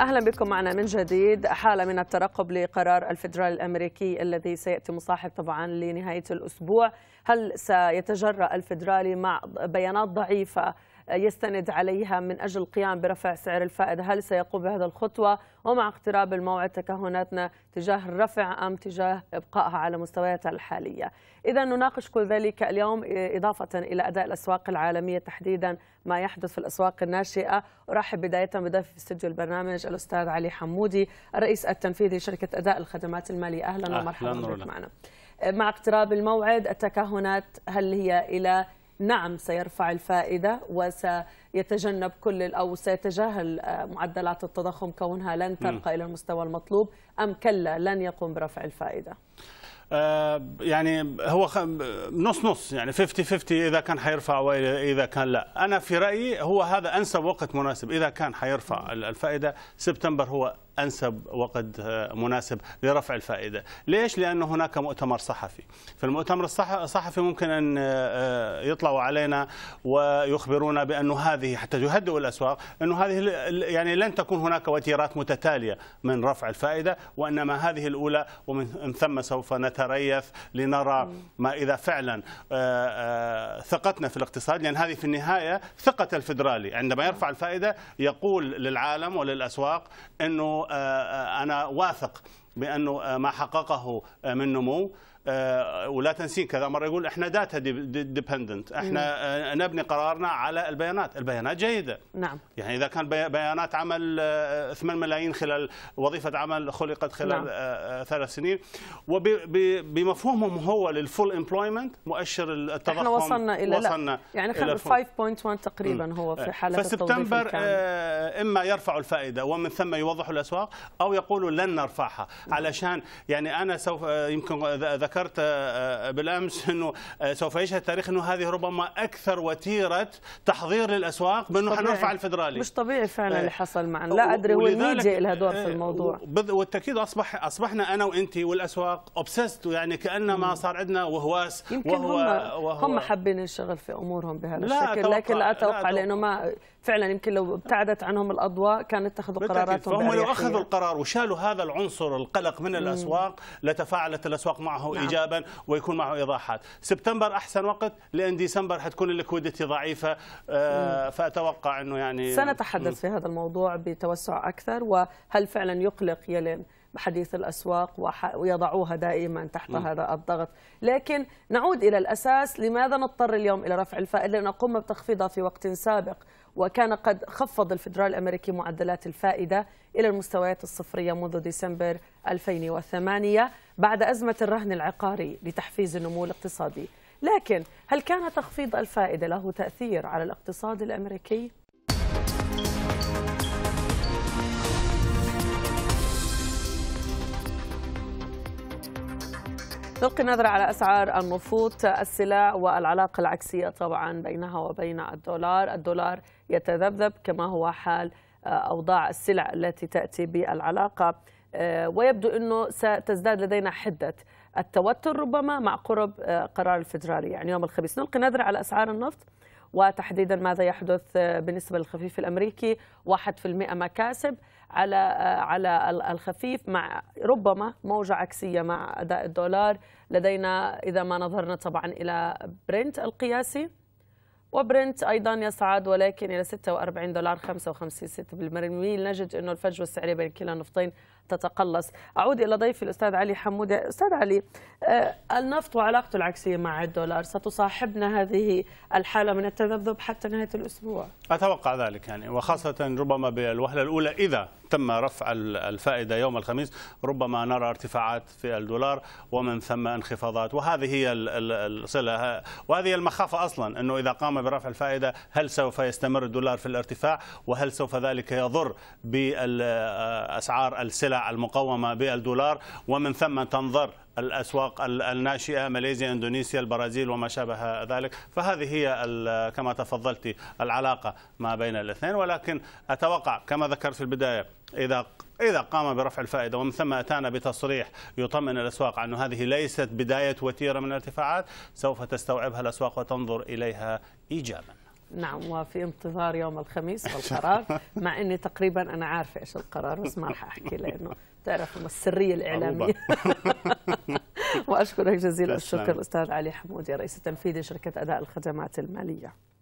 اهلا بكم معنا من جديد حاله من الترقب لقرار الفدرالي الامريكي الذي سياتي مصاحب طبعا لنهايه الاسبوع هل سيتجرا الفدرالي مع بيانات ضعيفه يستند عليها من أجل القيام برفع سعر الفائدة هل سيقوم بهذا الخطوة ومع اقتراب الموعد تكهناتنا تجاه الرفع أم تجاه إبقائها على مستوياتها الحالية إذا نناقش كل ذلك اليوم إضافة إلى أداء الأسواق العالمية تحديدا ما يحدث في الأسواق الناشئة أرحب بداية بضيفي في استوديو البرنامج الأستاذ علي حمودي الرئيس التنفيذي لشركة أداء الخدمات المالية أهلا, أهلا ومرحبا بك معنا مع اقتراب الموعد التكهنات هل هي إلى نعم سيرفع الفائدة وسيتجنب كل أو سيتجاهل آه، معدلات التضخم كونها لن ترقى إلى المستوى المطلوب أم كلا لن يقوم برفع الفائدة آه، يعني هو نص نص يعني 50 50 اذا كان حيرفع واذا كان لا انا في رايي هو هذا انسب وقت مناسب اذا كان حيرفع الفائده سبتمبر هو أنسب وقد آه، مناسب لرفع الفائدة ليش؟ لأن هناك مؤتمر صحفي في المؤتمر الصحفي ممكن أن آه، آه، يطلعوا علينا ويخبرونا بأن هذه حتى يهدئوا الأسواق أن هذه يعني لن تكون هناك وتيرات متتالية من رفع الفائدة وإنما هذه الأولى ومن ثم سوف نتريث لنرى ما إذا فعلا ثقتنا في الاقتصاد لأن هذه في النهاية ثقة الفدرالي عندما يرفع الفائدة يقول للعالم وللأسواق أنه آه، آه، أنا واثق بانه آه، ما حققه آه، من نمو آه، ولا تنسين كذا مره يقول احنا داتا ديبندنت احنا نعم. نبني قرارنا على البيانات البيانات جيده نعم يعني اذا كان بيانات عمل 8 ملايين خلال وظيفه عمل خلقت خلال نعم. ثلاث سنين وبمفهومهم هو للفول امبلويمنت مؤشر التضخم احنا وصلنا الى وصلنا لا. يعني 5.1 تقريبا هو في حاله فسبتمبر اما يرفعوا الفائده ومن ثم يوضحوا الاسواق او يقولوا لن نرفعها علشان يعني انا سوف آه، يمكن آه، ذكرت آه، بالامس انه سوف يشهد التاريخ انه هذه ربما اكثر وتيره تحضير للاسواق بانه حنرفع الفدرالي مش طبيعي فعلا اللي حصل معنا لا ادري هو الميديا لها دور في الموضوع والتاكيد اصبح اصبحنا انا وانت والاسواق اوبسست يعني كانما صار عندنا وهواس يمكن وهو هم وهو هم حابين الشغل في امورهم بهذا لا الشكل لكن لا اتوقع لانه ما فعلا يمكن لو ابتعدت عنهم الاضواء كانت اتخذوا قراراتهم فهم لو اخذوا القرار وشالوا هذا العنصر والقلق من الاسواق لتفاعلت الاسواق معه نعم. ايجابا ويكون معه ايضاحات سبتمبر احسن وقت لان ديسمبر حتكون الليكويديتي ضعيفه آه، فاتوقع انه يعني سنتحدث في هذا الموضوع بتوسع اكثر وهل فعلا يقلق يلين حديث الأسواق ويضعوها دائما تحت م. هذا الضغط لكن نعود إلى الأساس لماذا نضطر اليوم إلى رفع الفائدة لأن قمنا بتخفيضها في وقت سابق وكان قد خفض الفدرال الأمريكي معدلات الفائدة إلى المستويات الصفرية منذ ديسمبر 2008 بعد أزمة الرهن العقاري لتحفيز النمو الاقتصادي لكن هل كان تخفيض الفائدة له تأثير على الاقتصاد الأمريكي؟ نلقي نظرة على أسعار النفوط السلع والعلاقة العكسية طبعا بينها وبين الدولار الدولار يتذبذب كما هو حال آه، أوضاع السلع التي تأتي بالعلاقة آه، ويبدو أنه ستزداد لدينا حدة التوتر ربما مع قرب آه، قرار الفدرالي يعني يوم الخميس نلقي نظرة على أسعار النفط وتحديدا ماذا يحدث بالنسبة للخفيف الأمريكي واحد في المئة مكاسب على على الخفيف مع ربما موجة عكسية مع أداء الدولار لدينا إذا ما نظرنا طبعا إلى برنت القياسي وبرنت أيضا يصعد ولكن إلى 46 دولار 55 سنت بالمرميل نجد أنه الفجوة السعرية بين كلا النفطين تتقلص أعود إلى ضيفي الأستاذ علي حمودة أستاذ علي آه، النفط وعلاقته العكسية مع الدولار ستصاحبنا هذه الحالة من التذبذب حتى نهاية الأسبوع أتوقع ذلك يعني وخاصة ربما بالوهلة الأولى إذا تم رفع الفائدة يوم الخميس ربما نرى ارتفاعات في الدولار ومن ثم انخفاضات وهذه هي الصلة وهذه المخافة أصلا أنه إذا قام برفع الفائدة هل سوف يستمر الدولار في الارتفاع وهل سوف ذلك يضر بأسعار السلع المقومة بالدولار ومن ثم تنظر الأسواق الناشئة ماليزيا إندونيسيا البرازيل وما شابه ذلك فهذه هي كما تفضلت العلاقة ما بين الاثنين ولكن أتوقع كما ذكرت في البداية إذا إذا قام برفع الفائدة ومن ثم أتانا بتصريح يطمئن الأسواق أن هذه ليست بداية وتيرة من الارتفاعات سوف تستوعبها الأسواق وتنظر إليها إيجاباً نعم وفي انتظار يوم الخميس والقرار مع اني تقريبا انا عارفه ايش القرار بس ما رح احكي لانه تعرف السريه الاعلاميه واشكرك جزيل الشكر استاذ علي حمودي رئيس التنفيذي شركه اداء الخدمات الماليه